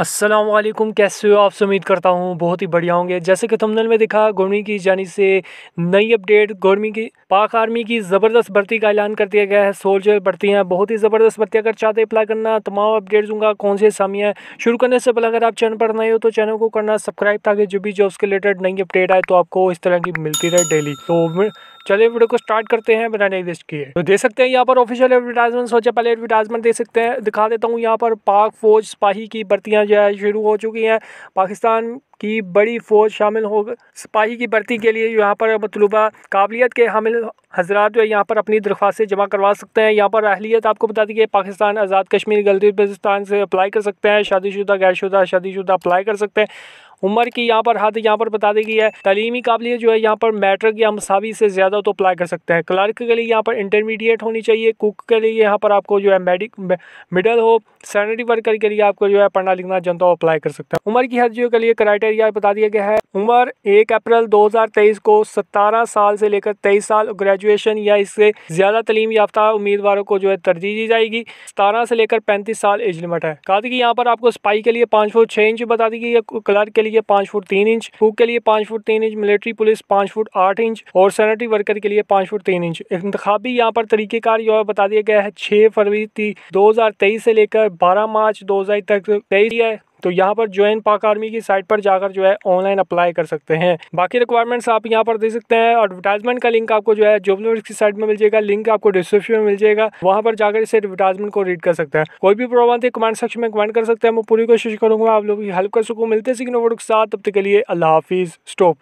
असलम कैसे हो आपसे उम्मीद करता हूँ बहुत ही बढ़िया होंगे जैसे कि थंबनेल में दिखा गर्मी की जानी से नई अपडेट गर्मी की पाक आर्मी की ज़बरदस्त भर्ती का ऐलान कर दिया गया है सोल्जर भर्ती हैं बहुत ही ज़बरदस्त भर्ती अगर चाहते अप्लाई करना तमाम अपडेट दूंगा कौन से सामी है शुरू करने से पहले अगर आप चैनल पर नए हो तो चैनल को करना सब्सक्राइब ताकि जो भी जो उसके रिलेटेड नई अपडेट आए तो आपको इस तरह की मिलती रहे डेली तो चलिए वीडियो को स्टार्ट करते हैं बिना नहीं लिस्ट किए तो दे सकते हैं यहाँ पर ऑफिशियल एडवर्टाइजमेंट सोचे पहले एडवर्टाइजमेंट दे सकते हैं दिखा देता हूँ यहाँ पर पाक फौज सिपाही की भर्तियाँ जो है शुरू हो चुकी हैं पाकिस्तान की बड़ी फ़ौज शामिल हो सिपाही की भर्ती के लिए यहाँ पर मतलूबा काबिलियत के हामिल हजरात जो है यहाँ पर अपनी दरख्वास्तें जमा करवा सकते हैं यहाँ पर अहलियत आपको बता दी कि पाकिस्तान आज़ाद कश्मीर गलती से अप्लाई कर सकते हैं शादी शुदा शादीशुदा शादी शुदा अप्लाई कर सकते हैं उम्र की यहाँ पर हद यहाँ पर बता दी गई है तलीमी काबिलियत जो है यहाँ पर मैट्रिक या मसावी से ज़्यादा तो अप्लाई कर सकते हैं क्लर्क के लिए यहाँ पर इंटरमीडिएट होनी चाहिए कुक के लिए यहाँ पर आपको जो है मेडिक मिडल हो सैनिटरी वर्कर के लिए आपको जो है पढ़ना लिखना जनता हो अप्लाई कर सकता है उम्र की हद जो के लिए क्राइटेरिया बता दिया गया है उम्र एक अप्रैल दो को सतारह साल से लेकर तेईस साल ग्रेजुएशन या इससे ज़्यादा तलीम याफ्ता उम्मीदवारों को जो है तरजीह दी जाएगी सतारह से लेकर पैंतीस साल एज लिमिट है कहा कि यहाँ पर आपको स्पाई के लिए पाँच फुट छः इंच बता दी गई है क्लर्क के लिए लिए पांच फुट तीन इंच कुक के लिए पांच फुट तीन इंच मिलिट्री पुलिस पांच फुट आठ इंच और सैनिटरी वर्कर के लिए पांच फुट तीन इंच इंतजामी यहाँ पर तरीक़ेकार जो है बता दिया गया है छह फरवरी दो हजार तेईस से लेकर बारह मार्च दो तक तेईस है तो यहाँ पर ज्वाइन पाक आर्मी की साइट पर जाकर जो है ऑनलाइन अप्लाई कर सकते हैं बाकी रिक्वायरमेंट्स आप यहाँ पर दे सकते हैं एडवर्टाइजमेंट का लिंक आपको जो है जॉब की साइट में मिल जाएगा लिंक आपको डिस्क्रिप्शन में मिल जाएगा वहाँ पर जाकर इसे एडवर्टाइजमेंट को रीड कर सकते हैं कोई भी प्रॉब्लम थी कमेंट सेक्शन में कमेंट कर सकते हैं मैं पूरी कोशिश करूँगा आप लोग की हेल्प कर सकूँ मिलते सीखने के साथ तब तक के लिए अल्लाह हाफिज़ स्टॉप